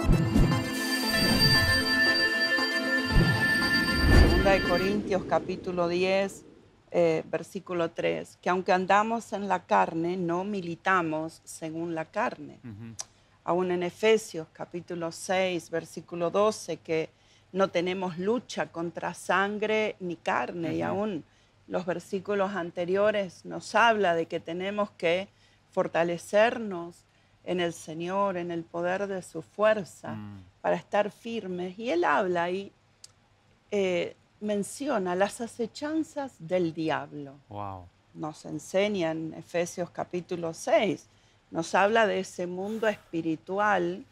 Segunda de Corintios capítulo 10, eh, versículo 3, que aunque andamos en la carne, no militamos según la carne. Aún en Efesios capítulo 6, versículo 12, que no tenemos lucha contra sangre ni carne. Y aún los versículos anteriores nos habla de que tenemos que fortalecernos en el Señor, en el poder de su fuerza, mm. para estar firmes. Y él habla y eh, menciona las acechanzas del diablo. Nos enseña en Efesios capítulo 6, nos habla de ese mundo espiritual.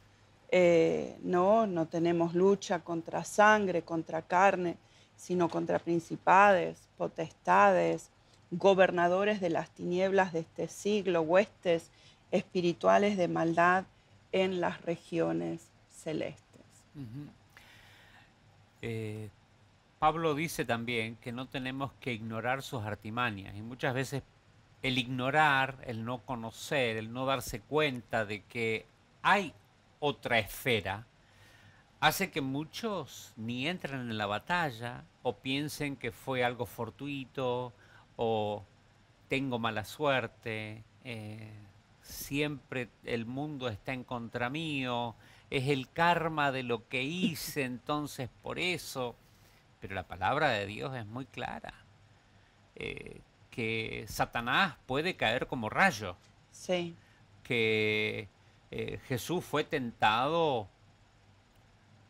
Eh, no, no tenemos lucha contra sangre, contra carne, sino contra principados, potestades, gobernadores de las tinieblas de este siglo, huestes espirituales de maldad en las regiones celestes. Eh, Pablo dice también que no tenemos que ignorar sus artimañas y muchas veces el ignorar, el no conocer, el no darse cuenta de que hay otra esfera, hace que muchos ni entren en la batalla o piensen que fue algo fortuito o tengo mala suerte. Eh, siempre el mundo está en contra mío, es el karma de lo que hice, entonces por eso. Pero la palabra de Dios es muy clara, eh, que Satanás puede caer como rayo. Que eh, Jesús fue tentado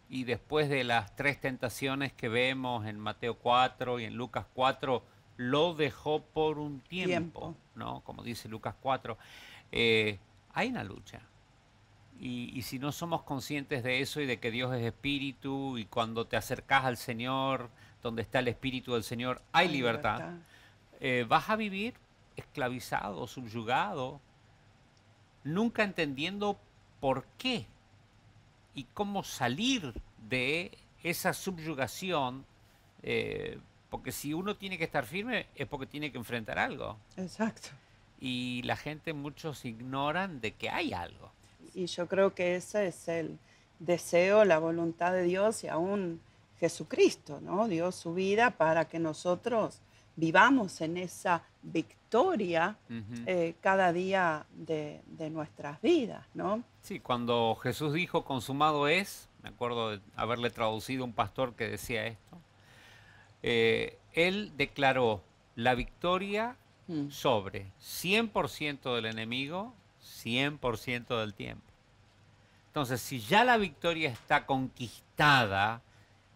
y después de las tres tentaciones que vemos en Mateo 4 y en Lucas 4, lo dejó por un tiempo, ¿no? Como dice Lucas 4. Eh, hay una lucha. Y, si no somos conscientes de eso y de que Dios es espíritu y cuando te acercas al Señor, donde está el espíritu del Señor, hay, libertad, eh, vas a vivir esclavizado, subyugado, nunca entendiendo por qué y cómo salir de esa subyugación, eh, porque si uno tiene que estar firme es porque tiene que enfrentar algo. Exacto y la gente, muchos ignoran de que hay algo. Y yo creo que ese es el deseo, la voluntad de Dios y aún Jesucristo, ¿no? Dio su vida para que nosotros vivamos en esa victoria eh, cada día de, nuestras vidas, ¿no? Sí, cuando Jesús dijo consumado es, me acuerdo de haberle traducido un pastor que decía esto, eh, él declaró la victoria Mm. sobre 100% del enemigo 100% del tiempo. Entonces, si ya la victoria está conquistada,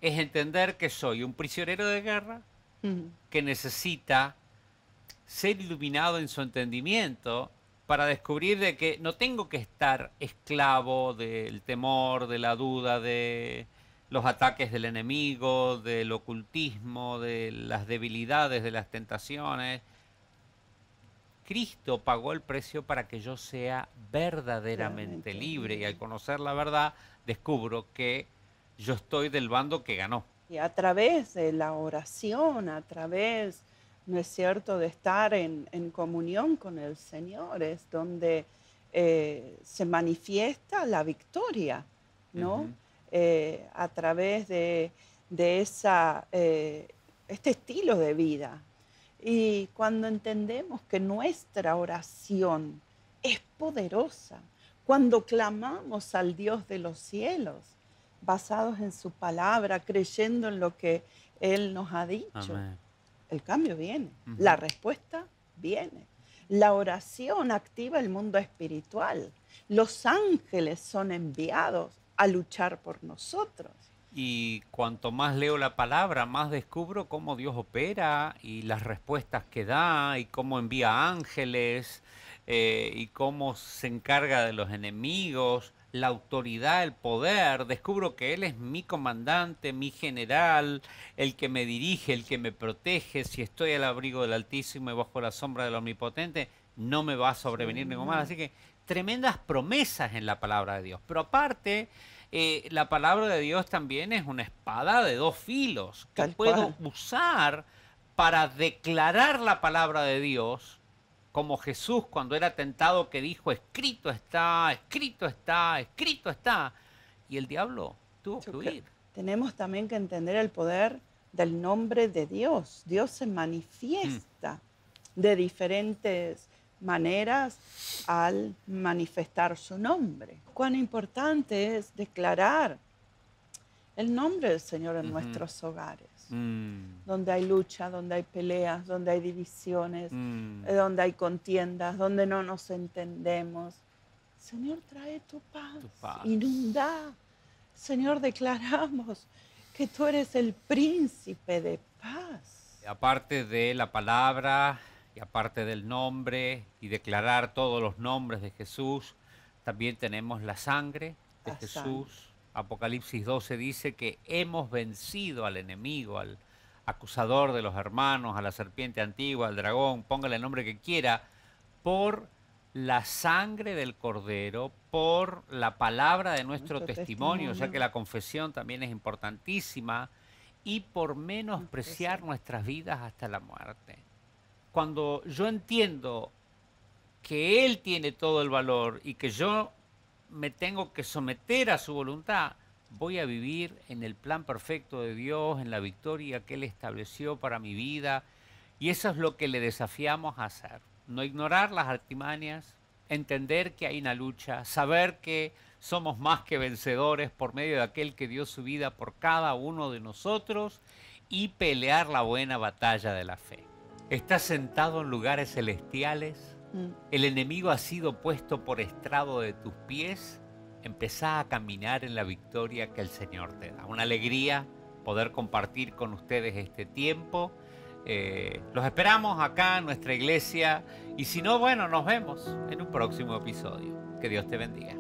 es entender que soy un prisionero de guerra mm. que necesita ser iluminado en su entendimiento para descubrir de que no tengo que estar esclavo del temor, de la duda, de los ataques del enemigo, del ocultismo, de las debilidades, de las tentaciones, Cristo pagó el precio para que yo sea verdaderamente libre y al conocer la verdad descubro que yo estoy del bando que ganó. Y a través de la oración, a través, ¿no es cierto?, de estar en, comunión con el Señor, es donde eh, se manifiesta la victoria, ¿no? Eh, a través de, esa, eh, este estilo de vida, y cuando entendemos que nuestra oración es poderosa, cuando clamamos al Dios de los cielos, basados en su palabra, creyendo en lo que Él nos ha dicho, el cambio viene, la respuesta viene. La oración activa el mundo espiritual. Los ángeles son enviados a luchar por nosotros. Y cuanto más leo la palabra, más descubro cómo Dios opera y las respuestas que da y cómo envía ángeles eh, y cómo se encarga de los enemigos, la autoridad, el poder. Descubro que Él es mi comandante, mi general, el que me dirige, el que me protege. Si estoy al abrigo del Altísimo y bajo la sombra del Omnipotente, no me va a sobrevenir ningún mal. Así que tremendas promesas en la palabra de Dios. Pero aparte eh, la palabra de Dios también es una espada de dos filos que puedo usar para declarar la palabra de Dios, como Jesús cuando era tentado que dijo, escrito está, escrito está, escrito está, y el diablo tuvo que huir. Tenemos también que entender el poder del nombre de Dios. Dios se manifiesta mm. de diferentes maneras al manifestar su nombre. Cuán importante es declarar el nombre del Señor en nuestros hogares, mm. donde hay lucha, donde hay peleas, donde hay divisiones, mm. eh, donde hay contiendas, donde no nos entendemos. Señor, trae tu tu paz, inunda. Señor, declaramos que tú eres el príncipe de paz. Aparte de la palabra, y aparte del nombre y declarar todos los nombres de Jesús, también tenemos la sangre de Jesús. Apocalipsis 12 dice que hemos vencido al enemigo, al acusador de los hermanos, a la serpiente antigua, al dragón, póngale el nombre que quiera, por la sangre del cordero, por la palabra de nuestro, testimonio, testimonio, o sea que la confesión también es importantísima, y por menospreciar nuestras vidas hasta la muerte cuando yo entiendo que él tiene todo el valor y que yo me tengo que someter a su voluntad, voy a vivir en el plan perfecto de Dios, en la victoria que él estableció para mi vida. Y eso es lo que le desafiamos a hacer. No ignorar las artimañas, entender que hay una lucha, saber que somos más que vencedores por medio de aquel que dio su vida por cada uno de nosotros y pelear la buena batalla de la fe. Está sentado en lugares celestiales. Mm. El enemigo ha sido puesto por estrado de tus pies. Empezá a caminar en la victoria que el Señor te da. Una alegría poder compartir con ustedes este tiempo. Eh, los esperamos acá en nuestra iglesia y si no, bueno, nos vemos en un próximo episodio. Que Dios te bendiga.